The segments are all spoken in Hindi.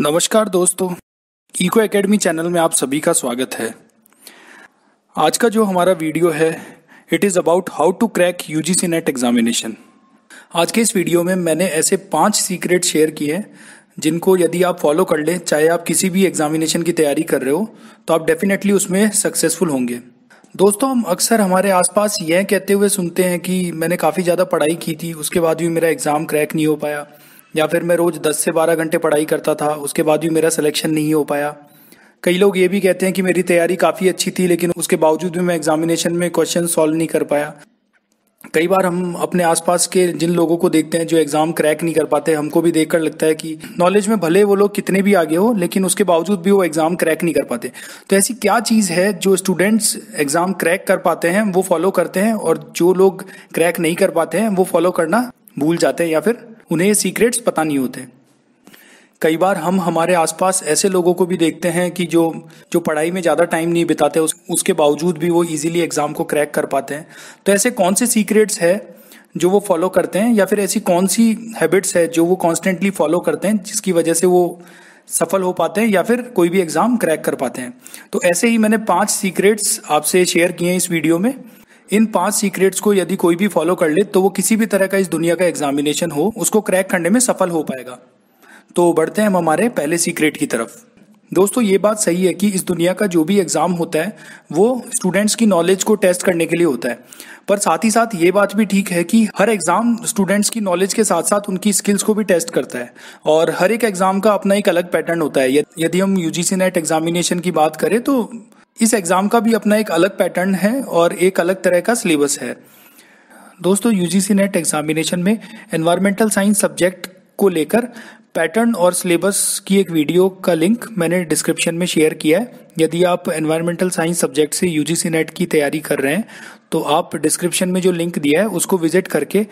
नमस्कार दोस्तों इको एकेडमी चैनल में आप सभी का स्वागत है आज का जो हमारा वीडियो है it is about how to crack UGC NET examination आज के इस वीडियो में मैंने ऐसे पांच सीक्रेट शेयर किए हैं जिनको यदि आप फॉलो कर लें चाहे आप किसी भी एग्जामिनेशन की तैयारी कर रहे हो तो आप डेफिनेटली उसमें सक्सेसफुल होंगे दोस्तों हम अक्सर हमारे आसपास यह कहते हुए सुनते हैं कि मैंने काफ़ी ज़्यादा पढ़ाई की थी उसके बाद भी मेरा एग्ज़ाम क्रैक नहीं हो पाया या फिर मैं रोज़ दस से बारह घंटे पढ़ाई करता था उसके बाद भी मेरा सिलेक्शन नहीं हो पाया कई लोग ये भी कहते हैं कि मेरी तैयारी काफ़ी अच्छी थी लेकिन उसके बावजूद भी मैं एग्जामिनेशन में क्वेश्चन सॉल्व नहीं कर पाया कई बार हम अपने आसपास के जिन लोगों को देखते हैं जो एग्ज़ाम क्रैक नहीं कर पाते हमको भी देखकर लगता है कि नॉलेज में भले वो लोग कितने भी आगे हो लेकिन उसके बावजूद भी वो एग्ज़ाम क्रैक नहीं कर पाते तो ऐसी क्या चीज़ है जो स्टूडेंट्स एग्ज़ाम क्रैक कर पाते हैं वो फॉलो करते हैं और जो लोग क्रैक नहीं कर पाते हैं वो फॉलो करना भूल जाते हैं या फिर उन्हें ये सीक्रेट्स पता नहीं होते कई बार हम हमारे आसपास ऐसे लोगों को भी देखते हैं कि जो जो पढ़ाई में ज़्यादा टाइम नहीं बिताते उस, उसके बावजूद भी वो इजीली एग्ज़ाम को क्रैक कर पाते हैं तो ऐसे कौन से सीक्रेट्स है जो वो फॉलो करते हैं या फिर ऐसी कौन सी हैबिट्स है जो वो कॉन्स्टेंटली फॉलो करते हैं जिसकी वजह से वो सफल हो पाते हैं या फिर कोई भी एग्ज़ाम क्रैक कर पाते हैं तो ऐसे ही मैंने पाँच सीक्रेट्स आपसे शेयर किए हैं इस वीडियो में इन पांच सीक्रेट्स को यदि कोई भी फॉलो कर ले तो वो किसी भी तरह का इस दुनिया का एग्जामिनेशन हो उसको क्रैक करने में सफल हो पाएगा तो बढ़ते हैं हम हमारे पहले सीक्रेट की तरफ दोस्तों ये बात सही है कि इस दुनिया का जो भी एग्ज़ाम होता है वो स्टूडेंट्स की नॉलेज को टेस्ट करने के लिए होता है पर साथ ही साथ ये बात भी ठीक है कि हर एग्ज़ाम स्टूडेंट्स की नॉलेज के साथ साथ उनकी स्किल्स को भी टेस्ट करता है और हर एक एग्ज़ाम का अपना एक अलग पैटर्न होता है यदि हम यूजीसी नेट एग्जामिनेशन की बात करें तो इस एग्जाम का भी अपना एक अलग पैटर्न है और एक अलग तरह का सिलेबस है दोस्तों यूजीसी नेट एग्जामिनेशन में एनवायरमेंटल साइंस सब्जेक्ट को लेकर पैटर्न और सिलेबस की एक वीडियो का लिंक मैंने डिस्क्रिप्शन में शेयर किया है यदि आप एनवायरमेंटल साइंस सब्जेक्ट से यूजीसी नेट की तैयारी कर रहे हैं तो आप डिस्क्रिप्शन में जो लिंक दिया है उसको विजिट करके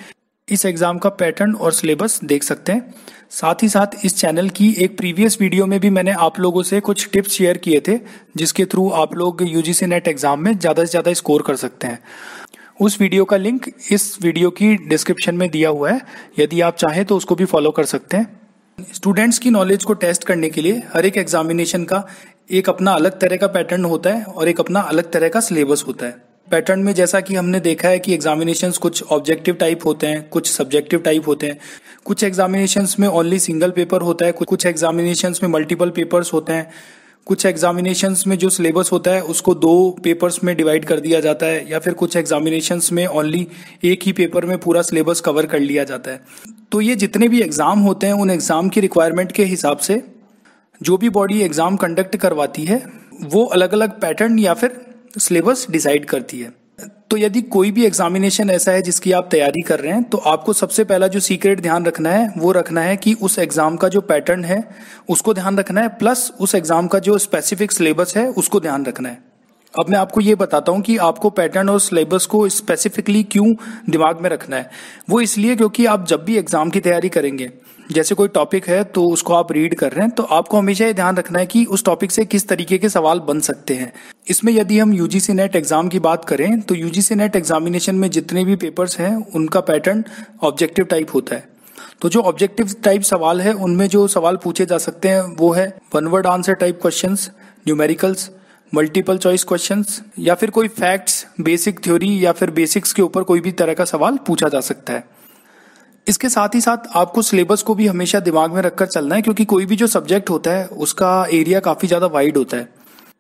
इस एग्जाम का पैटर्न और सिलेबस देख सकते हैं साथ ही साथ इस चैनल की एक प्रीवियस वीडियो में भी मैंने आप लोगों से कुछ टिप्स शेयर किए थे जिसके थ्रू आप लोग यूजीसी नेट एग्जाम में ज़्यादा से ज़्यादा स्कोर कर सकते हैं उस वीडियो का लिंक इस वीडियो की डिस्क्रिप्शन में दिया हुआ है यदि आप चाहें तो उसको भी फॉलो कर सकते हैं स्टूडेंट्स की नॉलेज को टेस्ट करने के लिए हर एक एग्जामिनेशन का एक अपना अलग तरह का पैटर्न होता है और एक अपना अलग तरह का सिलेबस होता है पैटर्न में जैसा कि हमने देखा है कि एग्जामिनेशंस कुछ ऑब्जेक्टिव टाइप होते हैं कुछ सब्जेक्टिव टाइप होते हैं कुछ एग्जामिनेशंस में ओनली सिंगल पेपर होता है कुछ एग्जामिनेशंस में मल्टीपल पेपर्स होते हैं कुछ एग्जामिनेशंस में जो सिलेबस होता है उसको दो पेपर्स में डिवाइड कर दिया जाता है या फिर कुछ एग्जामिनेशंस में ओनली एक ही पेपर में पूरा सिलेबस कवर कर लिया जाता है तो ये जितने भी एग्ज़ाम होते हैं उन एग्ज़ाम की रिक्वायरमेंट के हिसाब से जो भी बॉडी एग्ज़ाम कंडक्ट करवाती है वो अलग अलग पैटर्न या फिर सिलेबस डिसाइड करती है तो यदि कोई भी एग्जामिनेशन ऐसा है जिसकी आप तैयारी कर रहे हैं तो आपको सबसे पहला जो सीक्रेट ध्यान रखना है वो रखना है कि उस एग्जाम का जो पैटर्न है उसको ध्यान रखना है प्लस उस एग्जाम का जो स्पेसिफिक सिलेबस है उसको ध्यान रखना है अब मैं आपको ये बताता हूँ कि आपको पैटर्न और सिलेबस को स्पेसिफिकली क्यों दिमाग में रखना है वो इसलिए क्योंकि आप जब भी एग्जाम की तैयारी करेंगे जैसे कोई टॉपिक है तो उसको आप रीड कर रहे हैं तो आपको हमेशा ये ध्यान रखना है कि उस टॉपिक से किस तरीके के सवाल बन सकते हैं इसमें यदि हम यूजीसी नेट एग्जाम की बात करें तो यूजीसी नेट एग्जामिनेशन में जितने भी पेपर्स हैं उनका पैटर्न ऑब्जेक्टिव टाइप होता है तो जो ऑब्जेक्टिव टाइप सवाल है उनमें जो सवाल पूछे जा सकते हैं वो है one word answer type question numericals multiple choice question या फिर कोई फैक्ट्स बेसिक थ्योरी या फिर बेसिक्स के ऊपर कोई भी तरह का सवाल पूछा जा सकता है इसके साथ ही साथ आपको सिलेबस को भी हमेशा दिमाग में रखकर चलना है क्योंकि कोई भी जो सब्जेक्ट होता है उसका एरिया काफी ज्यादा वाइड होता है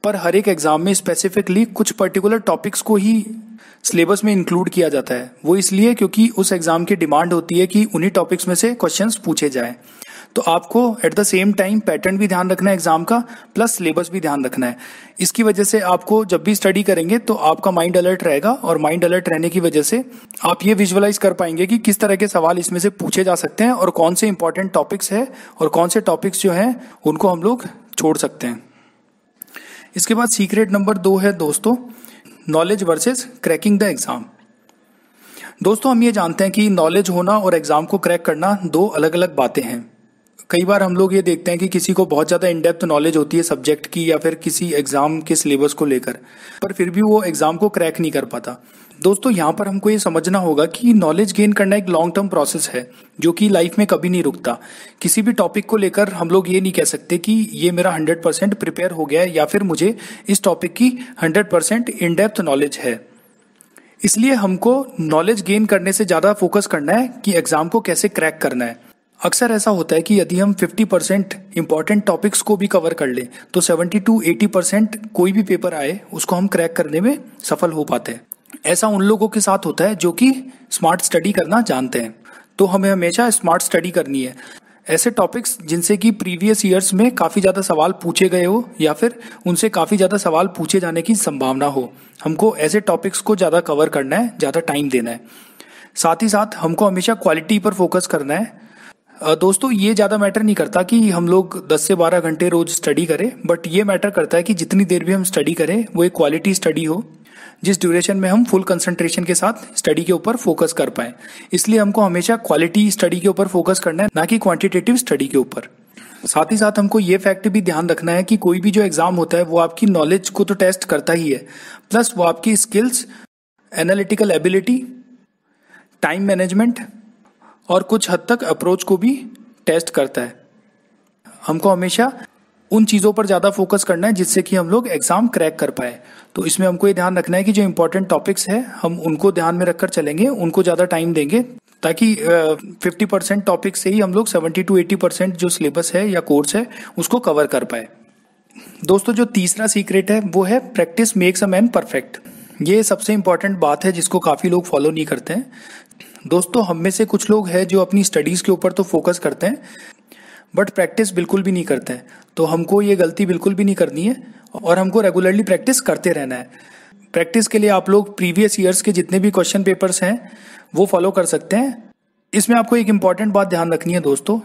पर हर एक एग्जाम में स्पेसिफिकली कुछ पर्टिकुलर टॉपिक्स को ही सिलेबस में इंक्लूड किया जाता है वो इसलिए क्योंकि उस एग्जाम की डिमांड होती है कि उन्हीं टॉपिक्स में से क्वेश्चंस पूछे जाएं तो आपको at the same time pattern भी ध्यान रखना है एग्जाम का प्लस सिलेबस भी ध्यान रखना है इसकी वजह से आपको जब भी स्टडी करेंगे तो आपका माइंड अलर्ट रहेगा और माइंड अलर्ट रहने की वजह से आप ये विजुअलाइज कर पाएंगे कि किस तरह के सवाल इसमें से पूछे जा सकते हैं और कौन से इंपॉर्टेंट टॉपिक्स है और कौन से टॉपिक्स जो हैं उनको हम लोग छोड़ सकते हैं इसके बाद सीक्रेट नंबर दो है दोस्तों knowledge versus cracking the exam दोस्तों हम ये जानते हैं कि नॉलेज होना और एग्जाम को क्रैक करना दो अलग अलग बातें हैं कई बार हम लोग ये देखते हैं कि किसी को बहुत ज़्यादा इनडेप्थ नॉलेज होती है सब्जेक्ट की या फिर किसी एग्ज़ाम के सिलेबस को लेकर पर फिर भी वो एग्ज़ाम को क्रैक नहीं कर पाता दोस्तों यहाँ पर हमको ये समझना होगा कि नॉलेज गेन करना एक लॉन्ग टर्म प्रोसेस है जो कि लाइफ में कभी नहीं रुकता किसी भी टॉपिक को लेकर हम लोग ये नहीं कह सकते कि ये मेरा 100 परसेंट प्रिपेयर हो गया है या फिर मुझे इस टॉपिक की 100 परसेंट इनडेप्थ नॉलेज है इसलिए हमको नॉलेज गेन करने से ज़्यादा फोकस करना है कि एग्ज़ाम को कैसे क्रैक करना है अक्सर ऐसा होता है कि यदि हम 50 परसेंट इंपॉर्टेंट टॉपिक्स को भी कवर कर लें तो 70 टू 80 परसेंट कोई भी पेपर आए उसको हम क्रैक करने में सफल हो पाते हैं ऐसा उन लोगों के साथ होता है जो कि स्मार्ट स्टडी करना जानते हैं तो हमें हमेशा स्मार्ट स्टडी करनी है ऐसे टॉपिक्स जिनसे कि प्रीवियस ईयर्स में काफ़ी ज़्यादा सवाल पूछे गए हो या फिर उनसे काफ़ी ज़्यादा सवाल पूछे जाने की संभावना हो हमको ऐसे टॉपिक्स को ज़्यादा कवर करना है ज़्यादा टाइम देना है साथ ही साथ हमको हमेशा क्वालिटी पर फोकस करना है दोस्तों ये ज़्यादा मैटर नहीं करता कि हम लोग 10 से 12 घंटे रोज स्टडी करें बट ये मैटर करता है कि जितनी देर भी हम स्टडी करें वो एक क्वालिटी स्टडी हो जिस ड्यूरेशन में हम फुल कंसंट्रेशन के साथ स्टडी के ऊपर फोकस कर पाए इसलिए हमको हमेशा क्वालिटी स्टडी के ऊपर फोकस करना है ना कि क्वांटिटेटिव स्टडी के ऊपर साथ ही साथ हमको ये फैक्ट भी ध्यान रखना है कि कोई भी जो एग्जाम होता है वो आपकी नॉलेज को तो टेस्ट करता ही है प्लस वो आपकी skills analytical ability time management और कुछ हद तक अप्रोच को भी टेस्ट करता है हमको हमेशा उन चीज़ों पर ज़्यादा फोकस करना है जिससे कि हम लोग एग्ज़ाम क्रैक कर पाए तो इसमें हमको ये ध्यान रखना है कि जो इम्पोर्टेंट टॉपिक्स है हम उनको ध्यान में रखकर चलेंगे उनको ज़्यादा टाइम देंगे ताकि फिफ्टी परसेंट टॉपिक से ही हम लोग सेवेंटी टू एटी परसेंट जो सिलेबस है या कोर्स है उसको कवर कर पाए दोस्तों जो तीसरा सीक्रेट है वो है practice makes a man perfect ये सबसे इम्पॉर्टेंट बात है जिसको काफ़ी लोग फॉलो नहीं करते हैं दोस्तों हम में से कुछ लोग हैं जो अपनी स्टडीज़ के ऊपर तो फोकस करते हैं बट प्रैक्टिस बिल्कुल भी नहीं करते हैं तो हमको ये गलती बिल्कुल भी नहीं करनी है और हमको रेगुलरली प्रैक्टिस करते रहना है प्रैक्टिस के लिए आप लोग प्रीवियस ईयर्स के जितने भी क्वेश्चन पेपर्स हैं वो फॉलो कर सकते हैं इसमें आपको एक इम्पॉर्टेंट बात ध्यान रखनी है दोस्तों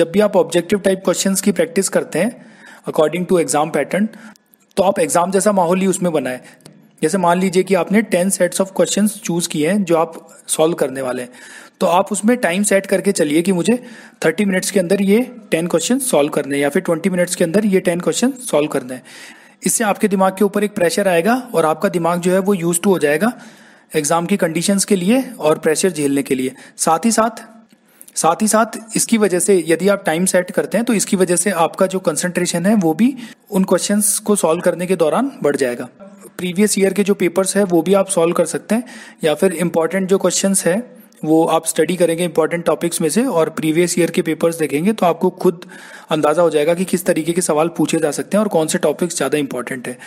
जब भी आप ऑब्जेक्टिव टाइप क्वेश्चन की प्रैक्टिस करते हैं अकॉर्डिंग टू एग्जाम पैटर्न तो आप एग्जाम जैसा माहौल ही उसमें बनाए जैसे मान लीजिए कि आपने ten sets of question choose किए हैं जो आप सॉल्व करने वाले हैं तो आप उसमें टाइम सेट करके चलिए कि मुझे थर्टी मिनट्स के अंदर ये टेन क्वेश्चन सॉल्व करने हैं या फिर ट्वेंटी मिनट्स के अंदर ये टेन क्वेश्चन सॉल्व करने हैं इससे आपके दिमाग के ऊपर एक प्रेशर आएगा और आपका दिमाग जो है वो यूज टू हो जाएगा एग्जाम की कंडीशंस के लिए और प्रेशर झेलने के लिए साथ ही साथ साथ ही साथ इसकी वजह से यदि आप टाइम सेट करते हैं तो इसकी वजह से आपका जो कंसंट्रेशन है वो भी उन क्वेश्चंस को सॉल्व करने के दौरान बढ़ जाएगा प्रीवियस ईयर के जो पेपर्स है वो भी आप सॉल्व कर सकते हैं या फिर इम्पॉर्टेंट जो क्वेश्चन है वो आप स्टडी करेंगे इंपॉर्टेंट टॉपिक्स में से और प्रीवियस ईयर के पेपर्स देखेंगे तो आपको खुद अंदाजा हो जाएगा कि किस तरीके के सवाल पूछे जा सकते हैं और कौन से टॉपिक्स ज़्यादा इंपॉर्टेंट है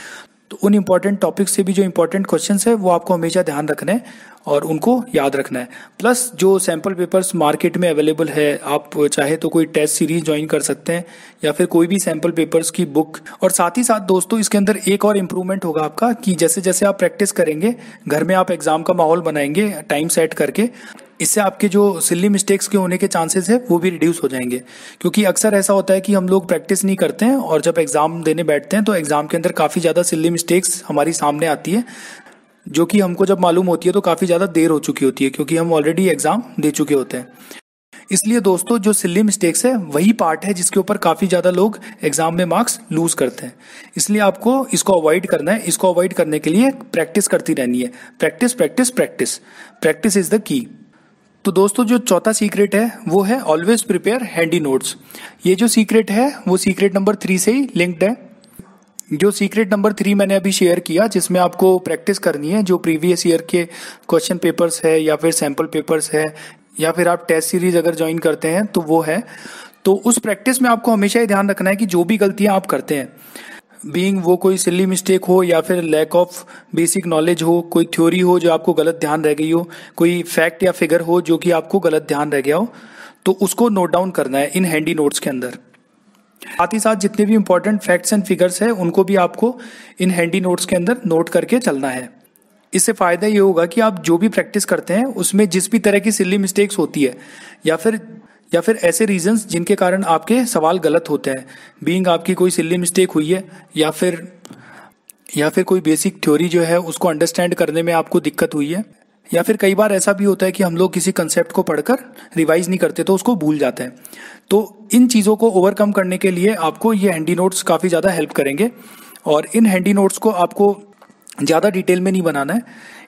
तो उन इंपॉर्टेंट टॉपिक्स से भी जो इंपॉर्टेंट क्वेश्चन है वो आपको हमेशा ध्यान रखना है और उनको याद रखना है प्लस जो सैंपल पेपर्स मार्केट में अवेलेबल है आप चाहे तो कोई टेस्ट सीरीज ज्वाइन कर सकते हैं या फिर कोई भी सैम्पल पेपर्स की बुक और साथ ही साथ दोस्तों इसके अंदर एक और इम्प्रूवमेंट होगा आपका कि जैसे जैसे आप प्रैक्टिस करेंगे घर में आप एग्जाम का माहौल बनाएंगे टाइम सेट करके इससे आपके जो सिल्ली मिस्टेक्स के होने के चांसेस है वो भी रिड्यूस हो जाएंगे क्योंकि अक्सर ऐसा होता है कि हम लोग प्रैक्टिस नहीं करते हैं और जब एग्जाम देने बैठते हैं तो एग्जाम के अंदर काफ़ी ज़्यादा सिल्ली मिस्टेक्स हमारी सामने आती है जो कि हमको जब मालूम होती है तो काफ़ी ज़्यादा देर हो चुकी होती है क्योंकि हम ऑलरेडी एग्ज़ाम दे चुके होते हैं इसलिए दोस्तों जो सिल्ली मिस्टेक्स है वही पार्ट है जिसके ऊपर काफ़ी ज़्यादा लोग एग्जाम में मार्क्स लूज करते हैं इसलिए आपको इसको अवॉइड करना है इसको अवॉइड करने के लिए प्रैक्टिस करती रहनी है practice practice practice practice is the key तो दोस्तों जो चौथा सीक्रेट है वो है ऑलवेज प्रिपेयर हैंडी नोट्स ये जो सीक्रेट है वो सीक्रेट नंबर थ्री से ही लिंक्ड है जो सीक्रेट नंबर थ्री मैंने अभी शेयर किया जिसमें आपको प्रैक्टिस करनी है जो प्रीवियस ईयर के क्वेश्चन पेपर्स है या फिर सैम्पल पेपर्स है या फिर आप टेस्ट सीरीज अगर ज्वाइन करते हैं तो वो है तो उस प्रैक्टिस में आपको हमेशा ही ध्यान रखना है कि जो भी गलतियां आप करते हैं बीइंग वो कोई सिली मिस्टेक हो या फिर लैक ऑफ बेसिक नॉलेज हो कोई थ्योरी हो जो आपको गलत ध्यान रह गई हो कोई फैक्ट या फिगर हो जो कि आपको गलत ध्यान रह गया हो तो उसको नोट डाउन करना है इन हैंडी नोट्स के अंदर साथ ही साथ जितने भी इंपॉर्टेंट फैक्ट्स एंड फिगर्स हैं उनको भी आपको इन हैंडी नोट्स के अंदर नोट करके चलना है इससे फ़ायदा ये होगा कि आप जो भी प्रैक्टिस करते हैं उसमें जिस भी तरह की सिली मिस्टेक्स होती है या फिर या फिर ऐसे रीजंस जिनके कारण आपके सवाल गलत होते हैं बीइंग आपकी कोई सिली मिस्टेक हुई है या फिर या फिर कोई बेसिक थ्योरी जो है उसको अंडरस्टैंड करने में आपको दिक्कत हुई है या फिर कई बार ऐसा भी होता है कि हम लोग किसी कंसेप्ट को पढ़कर रिवाइज नहीं करते तो उसको भूल जाते हैं तो इन चीज़ों को ओवरकम करने के लिए आपको ये हैंडी नोट्स काफ़ी ज़्यादा हेल्प करेंगे और इन हैंडी नोट्स को आपको ज़्यादा डिटेल में नहीं बनाना है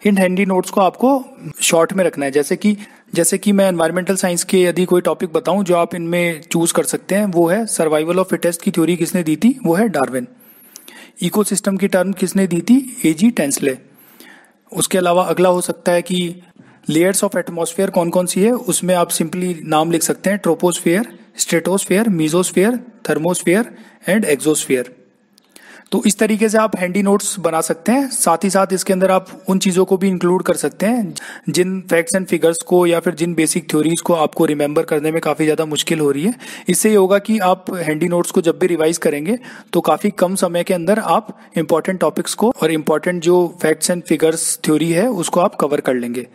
इन हैंडी नोट्स को आपको शॉर्ट में रखना है जैसे कि जैसे कि मैं एनवायरमेंटल साइंस के यदि कोई टॉपिक बताऊं जो आप इनमें चूज कर सकते हैं वो है सर्वाइवल ऑफ फिटेस्ट की थ्योरी किसने दी थी वो है डार्विन इकोसिस्टम की टर्म किसने दी थी एजी टेंसले उसके अलावा अगला हो सकता है कि लेयर्स ऑफ एटमोसफेयर कौन कौन सी है उसमें आप सिंपली नाम लिख सकते हैं troposphere stratosphere mesosphere thermosphere and exosphere तो इस तरीके से आप हैंडी नोट्स बना सकते हैं साथ ही साथ इसके अंदर आप उन चीज़ों को भी इंक्लूड कर सकते हैं जिन फैक्ट्स एंड फिगर्स को या फिर जिन बेसिक थ्योरीज को आपको रिमेंबर करने में काफ़ी ज़्यादा मुश्किल हो रही है इससे ये होगा कि आप हैंडी नोट्स को जब भी रिवाइज करेंगे तो काफ़ी कम समय के अंदर आप इंपॉर्टेंट टॉपिक्स को और इम्पॉर्टेंट जो फैक्ट्स एंड फिगर्स थ्योरी है उसको आप कवर कर लेंगे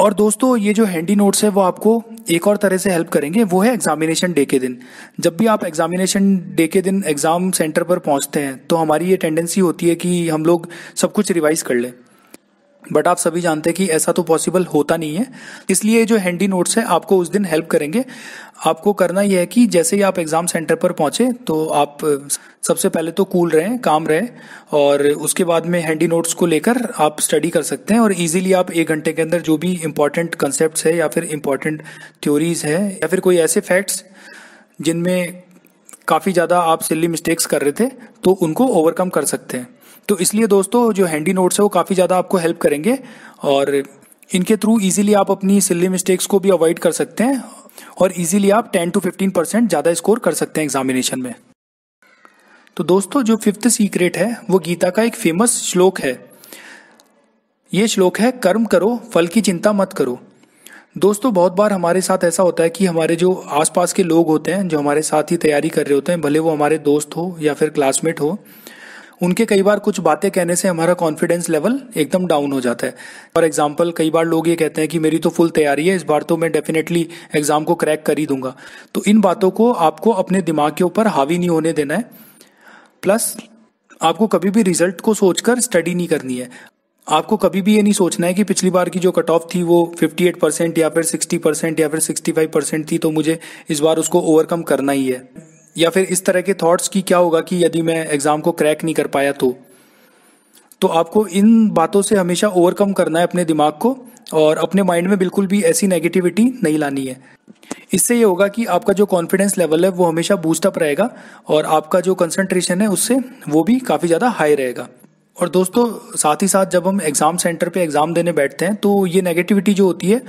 और दोस्तों ये जो हैंडी नोट्स है वो आपको एक और तरह से हेल्प करेंगे वो है एग्जामिनेशन डे के दिन जब भी आप एग्जामिनेशन डे के दिन एग्जाम सेंटर पर पहुंचते हैं तो हमारी ये टेंडेंसी होती है कि हम लोग सब कुछ रिवाइज कर लें बट आप सभी जानते हैं कि ऐसा तो पॉसिबल होता नहीं है इसलिए जो हैंडी नोट्स हैं आपको उस दिन हेल्प करेंगे आपको करना यह है कि जैसे ही आप एग्जाम सेंटर पर पहुंचे तो आप सबसे पहले तो कूल रहें काम रहें और उसके बाद में हैंडी नोट्स को लेकर आप स्टडी कर सकते हैं और इजीली आप एक घंटे के अंदर जो भी इंपॉर्टेंट कंसेप्ट है या फिर इंपॉर्टेंट थ्योरीज है या फिर कोई ऐसे फैक्ट्स जिनमें काफ़ी ज़्यादा आप सिल्ली मिस्टेक्स कर रहे थे तो उनको ओवरकम कर सकते हैं तो इसलिए दोस्तों जो हैंडी नोट्स है वो काफ़ी ज़्यादा आपको हेल्प करेंगे और इनके थ्रू इजीली आप अपनी सिल्ली मिस्टेक्स को भी अवॉइड कर सकते हैं और इजीली आप 10 टू 15 परसेंट ज़्यादा स्कोर कर सकते हैं एग्जामिनेशन में तो दोस्तों जो फिफ्थ सीक्रेट है वो गीता का एक फेमस श्लोक है ये श्लोक है कर्म करो फल की चिंता मत करो दोस्तों बहुत बार हमारे साथ ऐसा होता है कि हमारे जो आसपास के लोग होते हैं जो हमारे साथ ही तैयारी कर रहे होते हैं भले वो हमारे दोस्त हो या फिर क्लासमेट हो उनके कई बार कुछ बातें कहने से हमारा कॉन्फिडेंस लेवल एकदम डाउन हो जाता है फॉर एग्जाम्पल कई बार लोग ये कहते हैं कि मेरी तो फुल तैयारी है इस बार तो मैं डेफिनेटली एग्जाम को क्रैक कर ही दूंगा तो इन बातों को आपको अपने दिमाग के ऊपर हावी नहीं होने देना है प्लस आपको कभी भी रिजल्ट को सोचकर स्टडी नहीं करनी है आपको कभी भी ये नहीं सोचना है कि पिछली बार की जो कट ऑफ थी वो 58 परसेंट या फिर 60 परसेंट या फिर 65 परसेंट थी तो मुझे इस बार उसको ओवरकम करना ही है या फिर इस तरह के थॉट्स की क्या होगा कि यदि मैं एग्जाम को क्रैक नहीं कर पाया तो तो आपको इन बातों से हमेशा ओवरकम करना है अपने दिमाग को और अपने माइंड में बिल्कुल भी ऐसी नेगेटिविटी नहीं लानी है इससे ये होगा कि आपका जो कॉन्फिडेंस लेवल है वो हमेशा बूस्टअप रहेगा और आपका जो कंसंट्रेशन है उससे वो भी काफ़ी ज़्यादा हाई रहेगा और दोस्तों साथ ही साथ जब हम एग्ज़ाम सेंटर पे एग्ज़ाम देने बैठते हैं तो ये नेगेटिविटी जो होती है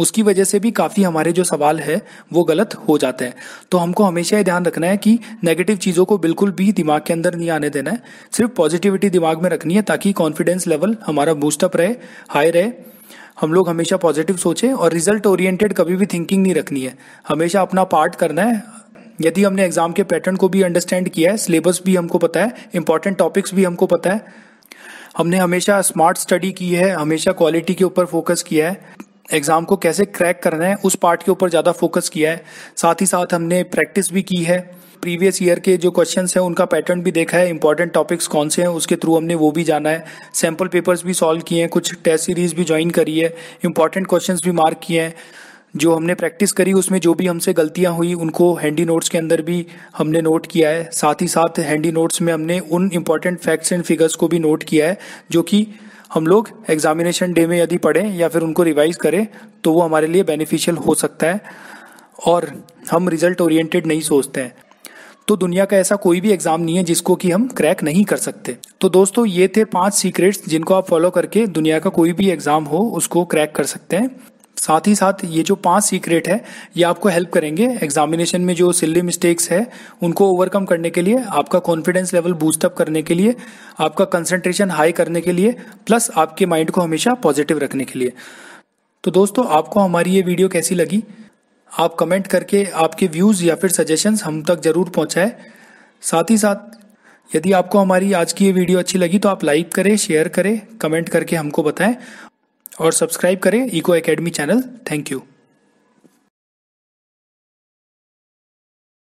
उसकी वजह से भी काफ़ी हमारे जो सवाल है वो गलत हो जाते हैं तो हमको हमेशा ये ध्यान रखना है कि नेगेटिव चीज़ों को बिल्कुल भी दिमाग के अंदर नहीं आने देना है सिर्फ पॉजिटिविटी दिमाग में रखनी है ताकि कॉन्फिडेंस लेवल हमारा बूस्टअप रहे हाई रहे हम लोग हमेशा पॉजिटिव सोचें और रिजल्ट ओरिएंटेड कभी भी थिंकिंग नहीं रखनी है हमेशा अपना पार्ट करना है यदि हमने एग्जाम के पैटर्न को भी अंडरस्टैंड किया है सिलेबस भी हमको पता है इंपॉर्टेंट टॉपिक्स भी हमको पता है हमने हमेशा स्मार्ट स्टडी की है हमेशा क्वालिटी के ऊपर फोकस किया है एग्जाम को कैसे क्रैक करना है उस पार्ट के ऊपर ज्यादा फोकस किया है साथ ही साथ हमने प्रैक्टिस भी की है प्रीवियस ईयर के जो क्वेश्चन हैं उनका पैटर्न भी देखा है इंपॉर्टेंट टॉपिक्स कौन से हैं उसके थ्रू हमने वो भी जाना है सैम्पल पेपर्स भी सॉल्व किए हैं कुछ टेस्ट सीरीज भी ज्वाइन करी है इंपॉर्टेंट क्वेश्चन भी मार्क किए हैं जो हमने प्रैक्टिस करी उसमें जो भी हमसे गलतियां हुई उनको हैंडी नोट्स के अंदर भी हमने नोट किया है साथ ही साथ हैंडी नोट्स में हमने उन इम्पॉर्टेंट फैक्ट्स एंड फिगर्स को भी नोट किया है जो कि हम लोग एग्जामिनेशन डे में यदि पढ़ें या फिर उनको रिवाइज करें तो वो हमारे लिए बेनिफिशियल हो सकता है और हम रिजल्ट ओरिएंटेड नहीं सोचते हैं तो दुनिया का ऐसा कोई भी एग्जाम नहीं है जिसको कि हम क्रैक नहीं कर सकते तो दोस्तों ये थे पांच सीक्रेट्स जिनको आप फॉलो करके दुनिया का कोई भी एग्जाम हो उसको क्रैक कर सकते हैं साथ ही साथ ये जो पांच सीक्रेट है ये आपको हेल्प करेंगे एग्जामिनेशन में जो सिल्ली मिस्टेक्स है उनको ओवरकम करने के लिए आपका कॉन्फिडेंस लेवल बूस्टअप करने के लिए आपका कंसंट्रेशन हाई करने के लिए प्लस आपके माइंड को हमेशा पॉजिटिव रखने के लिए तो दोस्तों आपको हमारी ये वीडियो कैसी लगी आप कमेंट करके आपके व्यूज़ या फिर सजेशंस हम तक ज़रूर पहुंचाए साथ ही साथ यदि आपको हमारी आज की ये वीडियो अच्छी लगी तो आप लाइक करें शेयर करें कमेंट करके हमको बताएं और सब्सक्राइब करें Eco Academy channel thank you